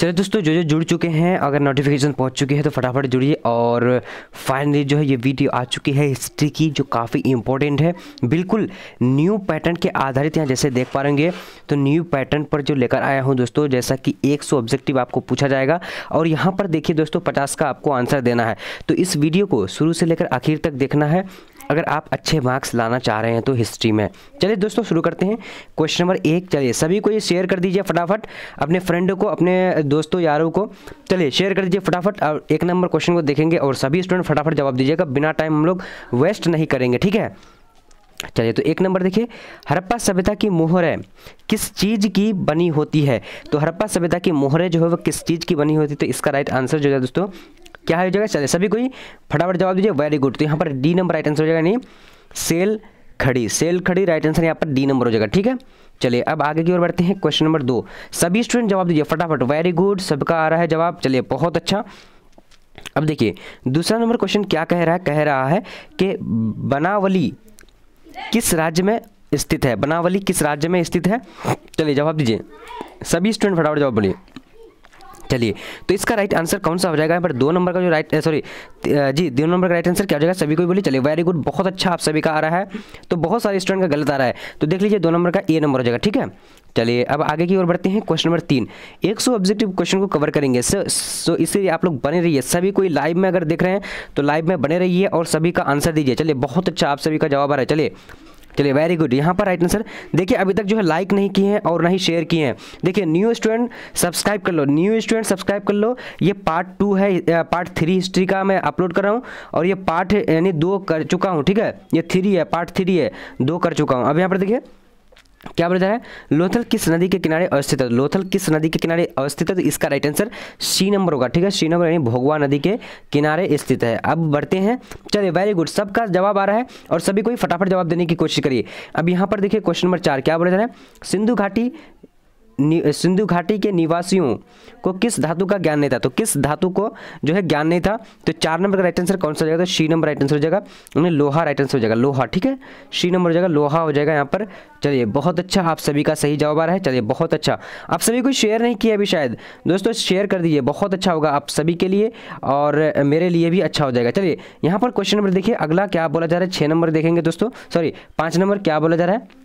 चलिए दोस्तों जो जो जुड़ चुके हैं अगर नोटिफिकेशन पहुंच चुकी है तो फटाफट जुड़िए और फाइनली जो है ये वीडियो आ चुकी है हिस्ट्री की जो काफ़ी इंपॉर्टेंट है बिल्कुल न्यू पैटर्न के आधारित यहाँ जैसे देख पा रहे तो न्यू पैटर्न पर जो लेकर आया हूँ दोस्तों जैसा कि एक सौ ऑब्जेक्टिव आपको पूछा जाएगा और यहाँ पर देखिए दोस्तों पचास का आपको आंसर देना है तो इस वीडियो को शुरू से लेकर आखिर तक देखना है अगर आप अच्छे मार्क्स लाना चाह रहे हैं तो हिस्ट्री में चलिए दोस्तों शुरू करते हैं क्वेश्चन नंबर एक चलिए सभी को ये शेयर कर दीजिए फटाफट अपने फ्रेंड को अपने दोस्तों यारों को चलिए शेयर कर दीजिए फटाफट और एक नंबर क्वेश्चन को देखेंगे और सभी स्टूडेंट फटाफट जवाब दीजिएगा बिना टाइम हम लोग वेस्ट नहीं करेंगे ठीक है चलिए तो एक नंबर देखिए हड़प्पा सभ्यता की मोहरें किस चीज़ की बनी होती है तो हड़प्पा सभ्यता की मोहरें जो है वो किस चीज़ की बनी होती है तो इसका राइट आंसर जो है दोस्तों क्या हो जाएगा चलिए सभी कोई फटाफट जवाब दीजिए वेरी गुड तो यहाँ पर डी नंबर राइट आंसर हो जाएगा नहीं सेल खड़ी सेल खड़ी राइट आंसर यहाँ पर डी नंबर हो जाएगा ठीक है चलिए अब आगे की ओर बढ़ते हैं क्वेश्चन नंबर दो सभी स्टूडेंट जवाब दीजिए फटाफट वेरी गुड सबका आ रहा है जवाब चलिए बहुत अच्छा अब देखिए दूसरा नंबर क्वेश्चन क्या कह रहा है कह रहा है कि बनावली किस राज्य में स्थित है बनावली किस राज्य में स्थित है चलिए जवाब दीजिए सभी स्टूडेंट फटाफट जवाब बोलिए चलिए तो इसका राइट आंसर कौन सा हो जाएगा यहाँ पर दो नंबर का जो राइट सॉरी जी दो नंबर का राइट आंसर क्या हो जाएगा सभी को बोलिए चलिए वेरी गुड बहुत अच्छा आप सभी का आ रहा है तो बहुत सारे स्टूडेंट का गलत आ रहा है तो देख लीजिए दो नंबर का ए नंबर हो जाएगा ठीक है चलिए अब आगे की ओर बढ़ते हैं क्वेश्चन नंबर तीन एक सौ ऑब्जेक्टिव क्वेश्चन को कवर करेंगे सो सो इसलिए आप लोग बने रहिए सभी कोई लाइव में अगर देख रहे हैं तो लाइव में बने रहिए और सभी का आंसर दीजिए चलिए बहुत अच्छा आप सभी का जवाब आ रहा है चलिए चलिए वेरी गुड यहाँ पर राइट आंसर देखिए अभी तक जो है लाइक नहीं किए हैं और ना ही शेयर किए हैं देखिए न्यू स्टूडेंट सब्सक्राइब कर लो न्यू स्टूडेंट सब्सक्राइब कर लो ये पार्ट टू है पार्ट थ्री हिस्ट्री का मैं अपलोड कर रहा हूँ और ये पार्ट यानी दो कर चुका हूँ ठीक है ये थ्री है पार्ट थ्री है दो कर चुका हूँ अब यहाँ पर देखिए क्या बोला जा रहा है लोथल किस नदी के किनारे अवस्थित है लोथल किस नदी के किनारे अवस्थित है तो इसका राइट आंसर सी नंबर होगा ठीक है सी नंबर यानी भोगवा नदी के किनारे स्थित है अब बढ़ते हैं चलिए वेरी गुड सबका जवाब आ रहा है और सभी कोई फटाफट जवाब देने की कोशिश करिए अब यहाँ पर देखिए क्वेश्चन नंबर चार क्या बोला जा रहा है सिंधु घाटी सिंधु घाटी के निवासियों को किस धातु का ज्ञान नहीं था तो किस धातु को जो है ज्ञान नहीं था तो चार नंबर का राइट आंसर कौन सा हो जाएगा तो सी नंबर राइट आंसर हो जाएगा उन्हें लोहा राइट आंसर हो जाएगा लोहा ठीक है सी नंबर हो जाएगा लोहा हो जाएगा यहाँ पर चलिए बहुत अच्छा आप सभी का सही जवाब आ रहा है चलिए बहुत अच्छा आप सभी को शेयर नहीं किया अभी शायद दोस्तों शेयर कर दीजिए बहुत अच्छा होगा आप सभी के लिए और मेरे लिए भी अच्छा हो जाएगा चलिए यहाँ पर क्वेश्चन नंबर देखिए अगला क्या बोला जा रहा है छः नंबर देखेंगे दोस्तों सॉरी पाँच नंबर क्या बोला जा रहा है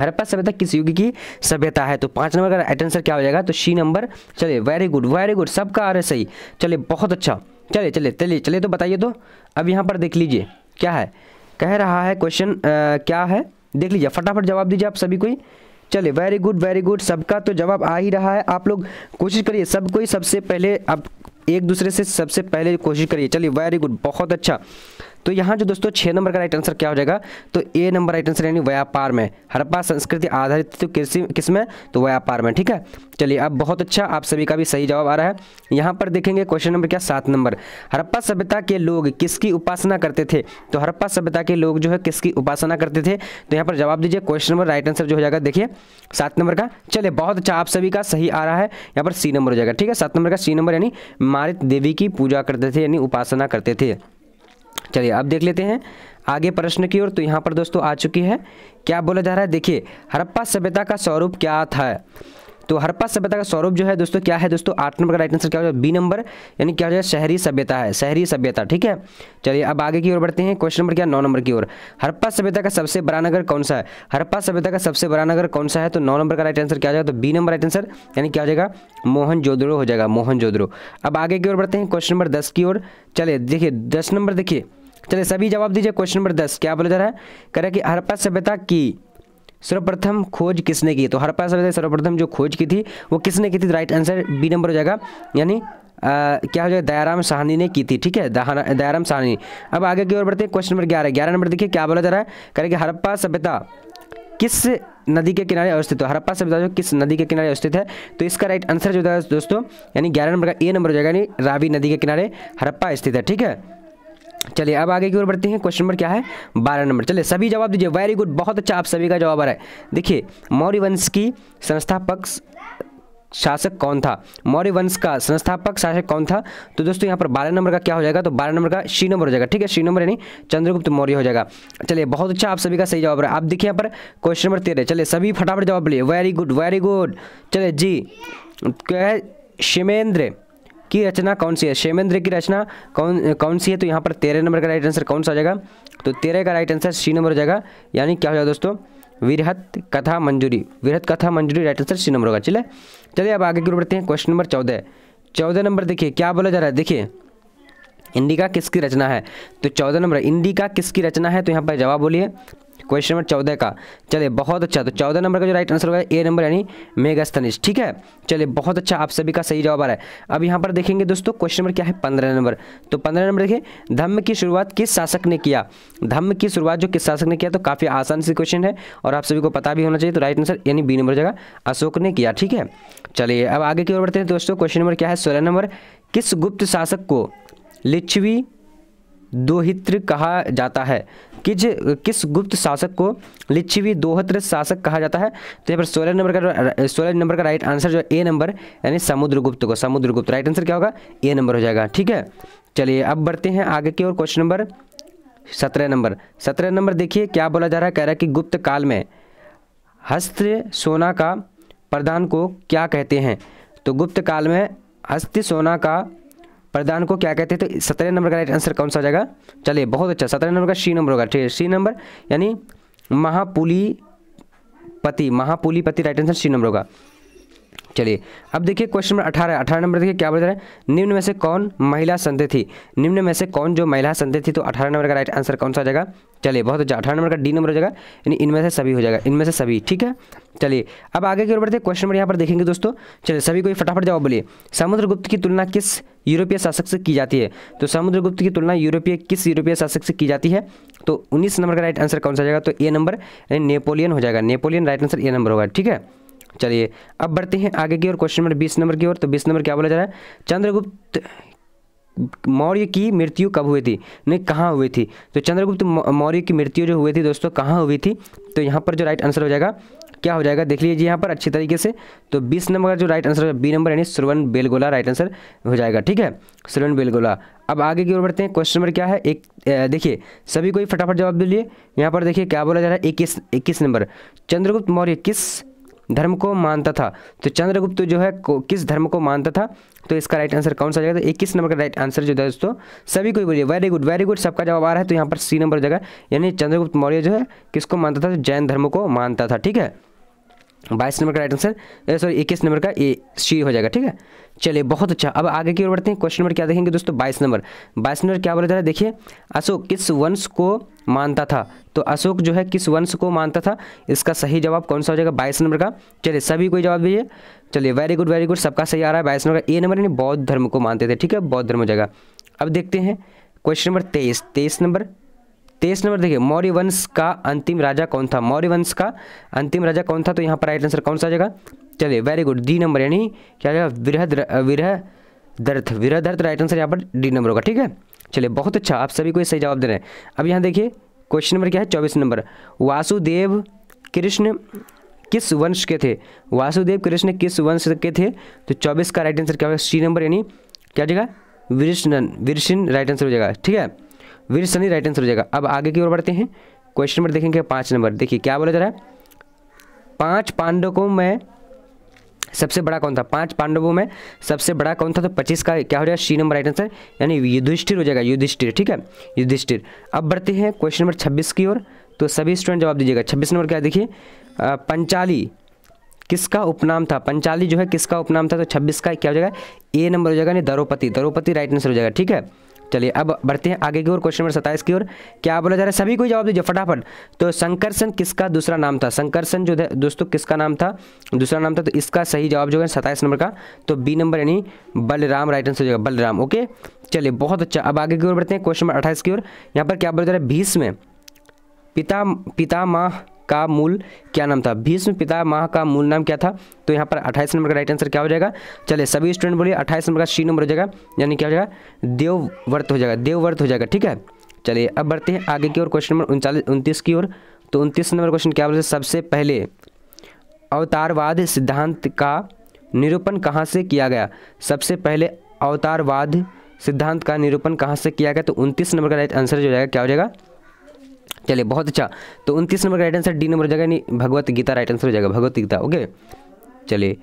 हरप्पा सभ्यता किस युग की सभ्यता है तो पाँच नंबर का एट आंसर क्या हो जाएगा तो सी नंबर चलिए वेरी गुड वेरी गुड सबका आ रहा है सही चलिए बहुत अच्छा चलिए चलिए चलिए चलिए तो बताइए तो अब यहाँ पर देख लीजिए क्या है कह रहा है क्वेश्चन क्या है देख लीजिए फटाफट जवाब दीजिए आप सभी कोई चलिए वेरी गुड वेरी गुड सबका तो जवाब आ ही रहा है आप लोग कोशिश करिए सब कोई सबसे पहले आप एक दूसरे से सबसे पहले कोशिश करिए चलिए वेरी गुड बहुत अच्छा तो यहाँ जो दोस्तों छः नंबर का राइट आंसर क्या हो जाएगा तो ए नंबर राइट आंसर यानी व्यापार में हड़प्पा संस्कृति आधारित तो कृषि किस में तो व्यापार में ठीक है चलिए अब बहुत अच्छा आप सभी का भी सही जवाब आ रहा है यहाँ पर देखेंगे क्वेश्चन नंबर क्या सात नंबर हड़प्पा सभ्यता के लोग किसकी उपासना करते थे तो हड़प्पा सभ्यता के लोग जो है किसकी उपासना करते थे तो यहाँ पर जवाब दीजिए क्वेश्चन नंबर राइट आंसर जो हो जाएगा देखिए सात नंबर का चलिए बहुत अच्छा आप सभी का सही आ रहा है यहाँ पर सी नंबर हो जाएगा ठीक है सात नंबर का सी नंबर यानी मारित देवी की पूजा करते थे यानी उपासना करते थे चलिए अब देख लेते हैं आगे प्रश्न की ओर तो यहाँ पर दोस्तों आ चुकी है क्या बोला जा रहा है देखिए हरप्पा सभ्यता का स्वरूप क्या था तो हरप्पा सभ्यता का स्वरूप जो है दोस्तों क्या है दोस्तों आठ नंबर का राइट आंसर क्या हो बी नंबर यानी क्या हो जाएगा शहरी सभ्यता है शहरी सभ्यता ठीक है चलिए अब आगे की ओर बढ़ते हैं क्वेश्चन नंबर क्या नौ नंबर की ओर हरप्पा सभ्यता का सबसे बड़ा नगर कौन सा है हरप्पा सभ्यता का सबसे बड़ा नगर कौन सा है तो नौ नंबर का राइट आंसर क्या हो जाएगा तो बी नंबर राइट आंसर यानी क्या हो जाएगा मोहन जोदड़ो हो जाएगा मोहन जोदड़ो अब आगे की ओर बढ़ते हैं क्वेश्चन नंबर दस की ओर चलिए देखिए दस नंबर देखिए चलिए सभी जवाब दीजिए क्वेश्चन नंबर दस क्या बोला जा रहा है कह कि हरप्पा सभ्यता की सर्वप्रथम खोज किसने की तो हर पास सर्वप्रथम जो खोज की थी वो किसने की थी राइट आंसर बी नंबर हो जाएगा यानी आ, क्या हो जाएगा दयाराम साहनी ने की थी ठीक है दयाराम साहनी अब आगे की ओर बढ़ते हैं क्वेश्चन नंबर ग्यारह ग्यारह नंबर देखिए क्या बोला जा रहा है करेंगे हरप्पा सभ्यता किस नदी के किनारे अवस्थित हो तो हरप्पा सभ्यता जो किस नदी के किनारे अवस्थित है तो इसका राइट आंसर जो है दोस्तों यानी ग्यारह नंबर का ए नंबर हो जाएगा यानी रावी नदी के किनारे हरप्पा स्थित है ठीक है चलिए अब आगे की ओर बढ़ते हैं क्वेश्चन नंबर क्या है बारह नंबर चलिए सभी जवाब दीजिए वेरी गुड बहुत अच्छा आप सभी का जवाब आ रहा है देखिए मौर्य वंश की संस्थापक शासक कौन था मौर्य वंश का संस्थापक शासक कौन था तो दोस्तों यहाँ पर बारह नंबर का क्या हो जाएगा तो बारह नंबर का श्री नंबर हो जाएगा ठीक है श्री नंबर यानी चंद्रगुप्त मौर्य हो जाएगा चलिए बहुत अच्छा आप सभी का सही जवाब रहा आप देखिए यहाँ पर क्वेश्चन नंबर तेरह चलिए सभी फटाफट जवाब लिए वेरी गुड वेरी गुड चलिए जी क्या है शिमेंद्र की रचना कौन सी है शेमेंद्र की रचना कौन कौन सी है तो यहाँ पर तेरह नंबर का राइट आंसर कौन सा हो जाएगा तो तेरह का राइट आंसर सी नंबर हो जाएगा यानी क्या हो जाएगा दोस्तों विरहत कथा मंजूरी विरहत कथा मंजूरी राइट आंसर सी नंबर होगा चले चलिए अब आगे की ओर बढ़ते हैं क्वेश्चन नंबर चौदह चौदह नंबर देखिए क्या बोला जा रहा है देखिए इंडिका किसकी रचना है तो चौदह नंबर इंडिका किसकी रचना है तो यहाँ पर जवाब बोलिए क्वेश्चन नंबर चौदह का चलिए बहुत अच्छा तो चौदह नंबर का जो राइट आंसर होगा ए नंबर यानी मेगास्तनिश ठीक है चलिए बहुत अच्छा आप सभी का सही जवाब आ रहा है अब यहाँ पर देखेंगे दोस्तों क्वेश्चन नंबर क्या है पंद्रह नंबर तो पंद्रह नंबर देखिए धम्म की शुरुआत किस शासक ने किया धम्म की शुरुआत जो किस शासक ने किया तो काफ़ी आसान सी क्वेश्चन है और आप सभी को पता भी होना चाहिए तो राइट आंसर यानी बी नंबर जगह अशोक ने किया ठीक है चलिए अब आगे की ओर बढ़ते हैं दोस्तों क्वेश्चन नंबर क्या है सोलह नंबर किस गुप्त शासक को लिच्छवी दोहित्र कहा जाता है किस किस गुप्त शासक को लिच्छवी दोहित्र शासक कहा जाता है तो यहाँ पर सोलह नंबर का सोलह नंबर का राइट आंसर जो है ए नंबर यानी समुद्रगुप्त को समुद्रगुप्त राइट आंसर क्या होगा ए नंबर हो जाएगा ठीक है चलिए अब बढ़ते हैं आगे की ओर क्वेश्चन नंबर सत्रह नंबर सत्रह नंबर देखिए क्या बोला जा रहा है कह रहा है कि गुप्त काल में हस्त सोना का प्रदान को क्या कहते हैं तो गुप्त काल में हस्त सोना का प्रदान को क्या कहते हैं तो सत्रह नंबर का राइट आंसर कौन सा हो जाएगा चलिए बहुत अच्छा सत्रह नंबर का सी नंबर होगा ठीक है सी नंबर यानी महापुली पति महापुली पति राइट आंसर सी नंबर होगा चलिए अब देखिए क्वेश्चन नंबर अठारह अठारह नंबर देखिए क्या बोल रहे हैं निम्न में से कौन महिला संधि थी निम्न में से कौन जो महिला संधि थी तो अठारह नंबर का राइट आंसर कौन सा जाएगा चलिए बहुत अच्छा अठारह नंबर का डी नंबर हो जाएगा यानी इनमें से सभी हो जाएगा इनमें से सभी ठीक है चलिए अब आगे की ओर बढ़ते क्वेश्चन नंबर यहाँ पर देखेंगे दोस्तों चलिए सभी कोई फटाफट जवाब बोलिए समुद्रगुप्त की तुलना किस यूरोपीय शासक से की जाती है तो समुद्रगुप्त की तुलना यूरोपीय किस यूरोपीय शासक से की जाती है तो उन्नीस नंबर का राइट आंसर कौन सा जाएगा तो ए नंबर नेपोलियन हो जाएगा Napoleon right answer A number होगा ठीक है चलिए अब बढ़ते हैं आगे की ओर क्वेश्चन नंबर बीस नंबर की ओर तो बीस नंबर क्या बोला जा रहा है चंद्रगुप्त मौर्य की मृत्यु कब हुई थी नहीं कहाँ हुई थी तो चंद्रगुप्त मौर्य की मृत्यु जो हुई थी दोस्तों कहाँ हुई थी तो यहाँ पर जो राइट आंसर हो जाएगा क्या हो जाएगा देख लीजिए यहाँ पर अच्छी तरीके से तो 20 नंबर का जो राइट आंसर बी नंबर यानी सुरवन बेलगोला राइट आंसर हो जाएगा ठीक है सुरवन बेलगोला अब आगे की ओर बढ़ते हैं क्वेश्चन नंबर क्या है एक देखिए सभी को फटाफट जवाब दीजिए यहाँ पर देखिए क्या बोला जा रहा है इक्कीस इक्कीस नंबर चंद्रगुप्त मौर्य किस धर्म को मानता था तो चंद्रगुप्त जो है किस धर्म को मानता था तो इसका राइट आंसर कौन सा जाएगा तो इक्कीस नंबर का राइट आंसर जो है दोस्तों सभी को बोलिए वेरी गुड वेरी गुड सबका जवाब आ रहा है तो यहाँ पर सी नंबर जगह यानी चंद्रगुप्त मौर्य जो है किसको मानता था जैन धर्म को मानता था ठीक है बाईस नंबर का राइट आंसर सॉरी इक्कीस नंबर का ए सी हो जाएगा ठीक है चलिए बहुत अच्छा अब आगे की ओर बढ़ते हैं क्वेश्चन नंबर क्या देखेंगे दोस्तों बाईस नंबर बाईस नंबर क्या बोला जा रहा है देखिए अशोक किस वंश को मानता था तो अशोक जो है किस वंश को मानता था इसका सही जवाब कौन सा हो जाएगा बाईस नंबर का चलिए सभी कोई जवाब दीजिए चलिए वेरी गुड वेरी गुड सबका सही आ रहा है बाईस नंबर का ए नंबर यानी बौद्ध धर्म को मानते थे ठीक है बौद्ध धर्म हो जाएगा अब देखते हैं क्वेश्चन नंबर तेईस तेईस नंबर तेईस नंबर देखिए मौर्य वंश का अंतिम राजा कौन था मौर्य वंश का अंतिम राजा कौन था तो यहाँ पर राइट आंसर कौन सा आ जाएगा चलिए वेरी गुड डी नंबर यानी क्या जाएगा विरह विरह दर्थ दर्थ राइट आंसर यहाँ पर डी नंबर होगा ठीक है चलिए बहुत अच्छा आप सभी को ये सही जवाब दे रहे हैं अब यहाँ देखिए क्वेश्चन नंबर क्या है चौबीस नंबर वासुदेव कृष्ण किस वंश के थे वासुदेव कृष्ण किस वंश के थे तो चौबीस का राइट आंसर क्या होगा सी नंबर यानी क्या जाएगा विरसन विरिष्ण राइट आंसर हो जाएगा ठीक है वीर सनी राइट आंसर हो जाएगा अब आगे की ओर बढ़ते हैं क्वेश्चन नंबर देखेंगे पाँच नंबर देखिए क्या बोला जा रहा है पाँच पांडवों में सबसे बड़ा कौन था पांच पांडवों में सबसे बड़ा कौन था तो पच्चीस का क्या हो जाएगा सी नंबर राइट आंसर यानी युधिष्ठिर हो जाएगा युधिष्ठिर ठीक है युधिष्ठिर अब बढ़ते हैं क्वेश्चन नंबर छब्बीस की ओर तो सभी स्टूडेंट जवाब दीजिएगा छब्बीस नंबर क्या देखिए पंचाली किसका उपनाम था पंचाली जो है किसका उपनाम था तो छब्बीस का क्या हो जाएगा ए नंबर हो जाएगा यानी दरोपति दरोपति राइट आंसर हो जाएगा ठीक है चलिए अब बढ़ते हैं आगे की ओर क्वेश्चन नंबर सत्ताईस की ओर क्या बोला जा रहा है सभी को जवाब दीजिए फटाफट तो संकरसन किसका दूसरा नाम था संकरसन जो दोस्तों किसका नाम था दूसरा नाम था तो इसका सही जवाब जो है सत्ताईस नंबर का तो बी नंबर यानी बलराम राइट आंसर जो बलराम ओके चलिए बहुत अच्छा अब आगे की ओर बढ़ते हैं क्वेश्चन नंबर अट्ठाईस की ओर यहाँ पर क्या बोला जा रहा है भीष्म पिता पिता माह का मूल क्या नाम था भीष्म पिता माह का मूल नाम क्या था तो यहाँ पर अट्ठाईस नंबर का राइट आंसर क्या हो जाएगा चले सभी स्टूडेंट बोलिए अट्ठाईस नंबर का सी नंबर हो जाएगा यानी क्या हो जाएगा देवव्रत हो जाएगा देवव्रत हो जाएगा ठीक है चलिए अब बढ़ते हैं आगे की ओर क्वेश्चन नंबर उनचालीस उनतीस की ओर तो उनतीस नंबर क्वेश्चन क्या बोलते सबसे पहले अवतारवाद सिद्धांत का निरूपण कहाँ से किया गया सबसे पहले अवतारवाद सिद्धांत का निरूपण कहाँ से किया गया तो उनतीस नंबर का राइट आंसर जो जाएगा क्या हो जाएगा चलिए बहुत अच्छा तो उनतीस नंबर का राइट आंसर डी नंबर हो जाएगा यानी भगवत गीता राइट आंसर हो जाएगा भगवत गीता ओके चलिए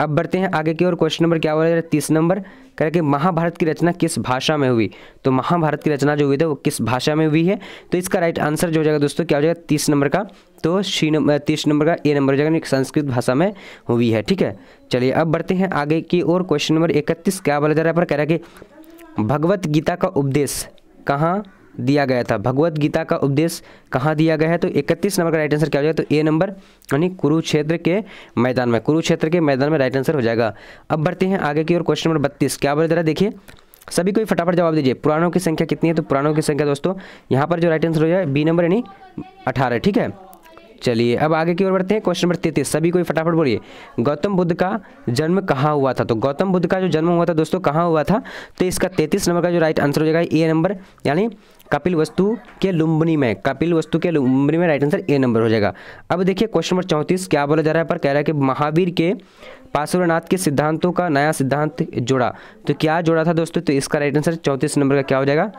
अब बढ़ते हैं आगे की ओर क्वेश्चन नंबर क्या हो रहा है तीस नंबर कह कि महाभारत की रचना किस भाषा में हुई तो महाभारत की रचना जो हुई थी वो किस भाषा में हुई है तो इसका राइट आंसर जो हो जाएगा दोस्तों क्या हो जाएगा तीस नंबर का तो श्री नंबर तीस नंबर का ए नंबर हो जाएगा संस्कृत भाषा में हुई है ठीक है चलिए अब बढ़ते हैं आगे की ओर क्वेश्चन नंबर इकतीस क्या बोला जा रहा है पर कह रहा है कि भगवत गीता का उपदेश कहाँ दिया गया था भगवत गीता का उपदेश कहाँ दिया गया है तो 31 नंबर का राइट आंसर क्या हो जाएगा तो ए नंबर यानी कुरुक्षेत्र के मैदान में कुरुक्षेत्र के मैदान में राइट आंसर हो जाएगा अब बढ़ते हैं आगे की ओर क्वेश्चन नंबर बत्तीस क्या बोले जरा देखिए सभी कोई फटाफट जवाब दीजिए पुराणों की संख्या कितनी है तो पुराणों की संख्या दोस्तों यहाँ पर जो राइट आंसर हो जाए बी नंबर यानी अठारह ठीक है चलिए अब आगे की ओर बढ़ते हैं क्वेश्चन नंबर तैतीस सभी कोई फटाफट बोलिए गौतम बुद्ध का जन्म कहाँ हुआ था तो गौतम बुद्ध का जो जन्म हुआ था दोस्तों कहाँ हुआ था तो इसका तैतीस नंबर का जो राइट आंसर हो जाएगा ए नंबर यानी कपिल वस्तु के लुम्बनी में कपिल वस्तु के लुम्बनी में राइट आंसर ए नंबर हो जाएगा अब देखिए क्वेश्चन नंबर चौंतीस क्या बोला जा रहा है पर कह रहा है कि महावीर के पार्श्वनाथ के सिद्धांतों का नया सिद्धांत जोड़ा तो क्या जोड़ा था दोस्तों तो इसका राइट आंसर चौंतीस नंबर का क्या हो जाएगा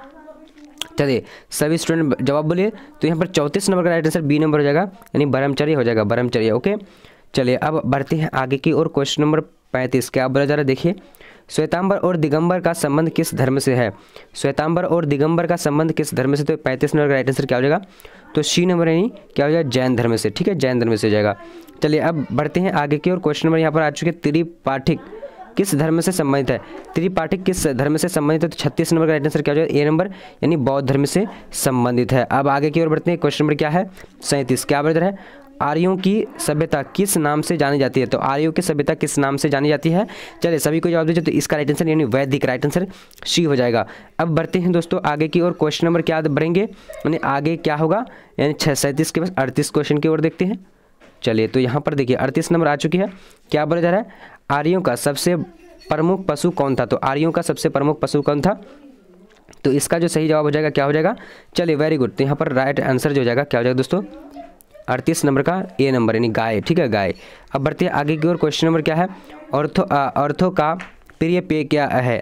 चलिए सभी स्टूडेंट जवाब बोलिए तो यहाँ पर चौंतीस नंबर का राइट आंसर बी नंबर हो जाएगा यानी ब्रह्मचर्य हो जाएगा ब्रह्मचर्य ओके चलिए अब बढ़ते हैं आगे की और क्वेश्चन नंबर पैंतीस क्या बोला जा रहा है देखिए श्वेतांबर और दिगंबर का संबंध किस धर्म से है श्वेतांबर और दिगंबर का संबंध किस धर्म से तो पैंतीस नंबर का राइट आंसर क्या हो जाएगा तो सी नंबर यानी क्या हो जाएगा जैन धर्म से ठीक है जैन धर्म से जाएगा चलिए अब बढ़ते हैं आगे की और क्वेश्चन नंबर यहाँ पर आ चुके हैं त्रिपाठिक किस धर्म से संबंधित है त्रिपाठिक किस धर्म से संबंधित है तो छत्तीस नंबर का राइट आंसर क्या हो जाएगा ए नंबर यानी बौद्ध धर्म से संबंधित है अब आगे की ओर बढ़ते हैं क्वेश्चन नंबर क्या है सैंतीस क्या बढ़ है आर्यों की सभ्यता किस नाम से जानी जाती है तो आर्यों की सभ्यता किस नाम से जानी जाती है चलिए सभी को जवाब दीजिए तो इसका राइट आंसर यानी वैदिक राइट आंसर सी हो जाएगा अब बढ़ते हैं दोस्तों आगे की ओर क्वेश्चन नंबर क्या बढ़ेंगे यानी आगे क्या होगा यानी छः सैंतीस के पास अड़तीस क्वेश्चन की ओर देखते हैं चलिए तो यहाँ पर देखिए अड़तीस नंबर आ चुकी है क्या बोला जा रहा है आर्यों का सबसे प्रमुख पशु कौन था तो आर्यों का सबसे प्रमुख पशु कौन था तो इसका जो सही जवाब हो जाएगा क्या हो जाएगा चलिए वेरी गुड तो यहाँ पर राइट आंसर जो हो जाएगा क्या हो जाएगा दोस्तों अड़तीस नंबर का ए नंबर यानी गाय ठीक है गाय अब बढ़ते हैं आगे की ओर क्वेश्चन नंबर क्या है अर्थो अर्थों का प्रिय पेय क्या है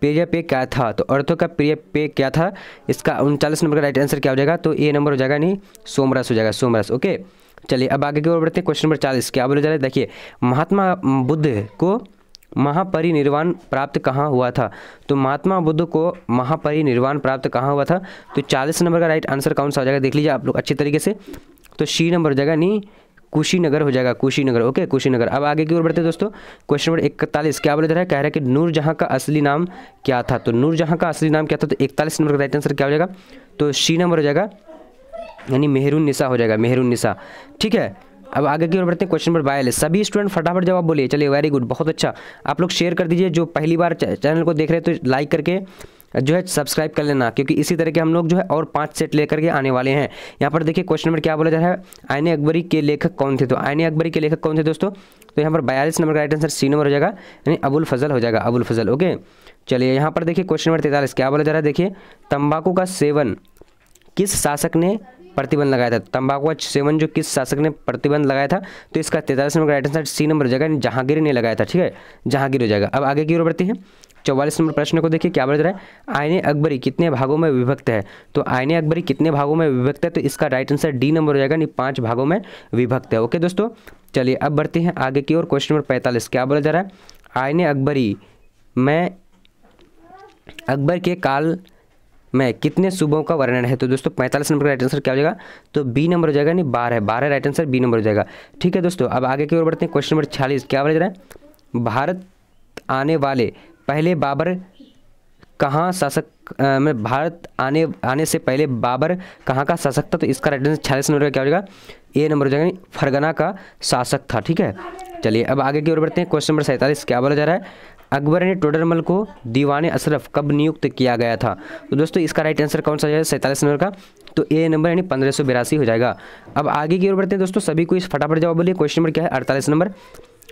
प्रिय पेय क्या था तो अर्थों का प्रिय पेय क्या था इसका उनचालीस नंबर का राइट आंसर क्या हो जाएगा तो ए नंबर हो जाएगा यानी सोमरस हो जाएगा सोमरस ओके चलिए अब आगे की ओर बढ़ते हैं क्वेश्चन नंबर चालीस क्या बोले जा रहा है देखिए महात्मा बुद्ध को महापरिनिर्वाण प्राप्त कहाँ हुआ था तो महात्मा बुद्ध को महापरिनिर्वाण प्राप्त कहाँ हुआ था तो चालीस नंबर का राइट आंसर कौन सा हो जाएगा देख लीजिए आप लोग अच्छी तरीके से तो शी नंबर हो जाएगा नहीं कुशीनगर हो जाएगा कुशीनगर ओके कुशीनगर अब आगे की ओर बढ़ते दोस्तों क्वेश्चन नंबर इकतालीस क्या बोले जा रहा है कह रहा है कि जहाँ का असली नाम क्या था तो नूर जहाँ का असली नाम क्या था तो इकतालीस नंबर का राइट आंसर क्या हो जाएगा तो शी नंबर हो जाएगा यानी मेहरून निशा हो जाएगा मेहरून निशा ठीक है अब आगे की ओर बढ़ते हैं क्वेश्चन नंबर बायल सभी स्टूडेंट फटाफट जवाब बोलिए चलिए वेरी गुड बहुत अच्छा आप लोग शेयर कर दीजिए जो पहली बार चैनल को देख रहे हैं तो लाइक करके जो है सब्सक्राइब कर लेना क्योंकि इसी तरह के हम लोग जो है और पाँच सेट लेकर के आने वाले हैं यहाँ पर देखिए क्वेश्चन नंबर क्या बोला जा रहा है आयन अकबरी के लेखक कौन थे तो आयन अकबरी के लेखक कौन थे दोस्तों तो यहाँ पर बयालीस नंबर का राइट आंसर सी नंबर हो जाएगा यानी अबुल फजल हो जाएगा अबुल फजल ओके चलिए यहाँ पर देखिए क्वेश्चन नंबर तैतालीस क्या बोला जा रहा है देखिए तम्बाकू का सेवन किस शासक ने प्रतिबंध लगाया था तंबाकू का सेवन जो किस शासक ने प्रतिबंध लगाया था तो इसका तैतालीस नंबर का राइट आंसर सी नंबर हो जाएगा जहांगीर ने लगाया था ठीक है जहांगीर हो जाएगा अब आगे की ओर बढ़ती है चौवालीस नंबर प्रश्न को देखिए क्या बोल रहा है आयने अकबरी कितने भागों में विभक्त है तो आयने अकबरी कितने भागों में विभक्त है तो इसका राइट आंसर डी नंबर हो जाएगा यानी पांच भागों में विभक्त है ओके दोस्तों चलिए अब बढ़ते हैं आगे की ओर क्वेश्चन नंबर पैंतालीस क्या बोला जा रहा है आयने अकबरी में अकबर के काल में कितने सूबों का वर्णन है तो दोस्तों पैंतालीस नंबर का राइट आंसर क्या हो जाएगा तो बी नंबर हो जाएगा यानी बारह है बारह राइट आंसर बी नंबर हो जाएगा ठीक है दोस्तों अब आगे की ओर बढ़ते हैं क्वेश्चन नंबर छियालीस क्या बोला जा रहा है भारत आने वाले पहले बाबर कहाँ शासक में भारत आने आने से पहले बाबर कहाँ का शासक था तो इसका राइट आंसर छियालीस नंबर का क्या हो जाएगा ए नंबर हो जाएगा फरगना का शासक था ठीक है चलिए अब आगे की ओर बढ़ते हैं क्वेश्चन नंबर सैंतालीस क्या बोला जा रहा है अकबर ने टोडरमल को दीवान अशरफ कब नियुक्त किया गया था तो दोस्तों इसका राइट आंसर कौन सा सैंतालीस नंबर का तो ए नंबर यानी पंद्रह हो जाएगा अब आगे की ओर बढ़ते हैं दोस्तों सभी को इस फटाफट जवाब बोलिए क्वेश्चन नंबर क्या है अड़तालीस नंबर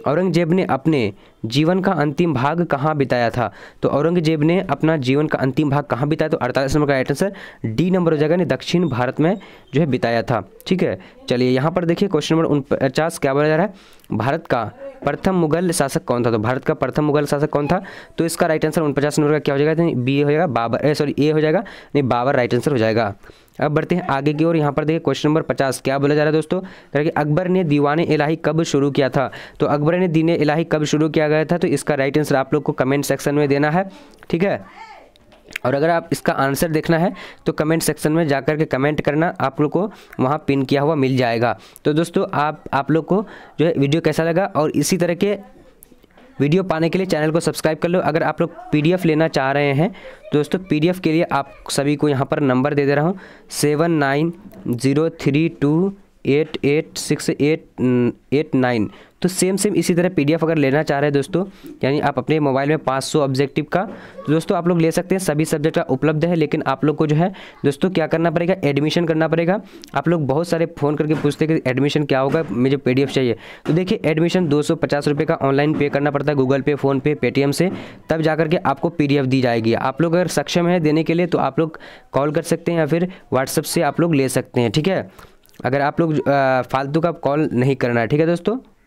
औरंगजेब ने अपने जीवन का अंतिम भाग कहाँ बिताया था तो औरंगजेब ने अपना जीवन का अंतिम भाग कहाँ बिताया तो अड़तालीस नंबर का राइट आंसर डी नंबर हो जाएगा ने दक्षिण भारत में जो है बिताया था ठीक है चलिए यहाँ पर देखिए क्वेश्चन नंबर उनचास क्या बोला जा रहा है भारत का प्रथम मुगल शासक कौन था तो भारत का प्रथम मुगल शासक कौन था तो इसका राइट आंसर उनपचास नंबर का क्या हो जाएगा बी हो जाएगा बाबर सॉरी ए हो जाएगा नहीं बाबर राइट आंसर हो जाएगा अब बढ़ते हैं आगे की ओर यहाँ पर देखिए क्वेश्चन नंबर पचास क्या बोला जा रहा है दोस्तों कि अकबर ने दीवान इलाही कब शुरू किया था तो अकबर ने दीने इलाही कब शुरू किया गया था तो इसका राइट आंसर आप लोग को कमेंट सेक्शन में देना है ठीक है और अगर आप इसका आंसर देखना है तो कमेंट सेक्शन में जाकर के कमेंट करना आप लोग को वहाँ पिन किया हुआ मिल जाएगा तो दोस्तों आप आप लोग को जो है वीडियो कैसा लगा और इसी तरह के वीडियो पाने के लिए चैनल को सब्सक्राइब कर लो अगर आप लोग पीडीएफ लेना चाह रहे हैं तो दोस्तों पीडीएफ के लिए आप सभी को यहाँ पर नंबर दे दे रहा हूँ seven nine zero three two eight eight six eight eight nine तो सेम सेम इसी तरह पीडीएफ अगर लेना चाह रहे हैं दोस्तों यानी आप अपने मोबाइल में 500 सौ ऑब्जेक्टिव का तो दोस्तों आप लोग ले सकते हैं सभी सब्जेक्ट का उपलब्ध है लेकिन आप लोग को जो है दोस्तों क्या करना पड़ेगा एडमिशन करना पड़ेगा आप लोग बहुत सारे फ़ोन करके पूछते हैं कि एडमिशन क्या होगा मुझे पी चाहिए तो देखिए एडमिशन दो सौ का ऑनलाइन पे करना पड़ता है गूगल पे फ़ोनपे पेटीएम से तब जा करके आपको पी दी जाएगी आप लोग अगर सक्षम है देने के लिए तो आप लोग कॉल कर सकते हैं या फिर व्हाट्सअप से आप लोग ले सकते हैं ठीक है अगर आप लोग फालतू का कॉल नहीं करना है ठीक है दोस्तों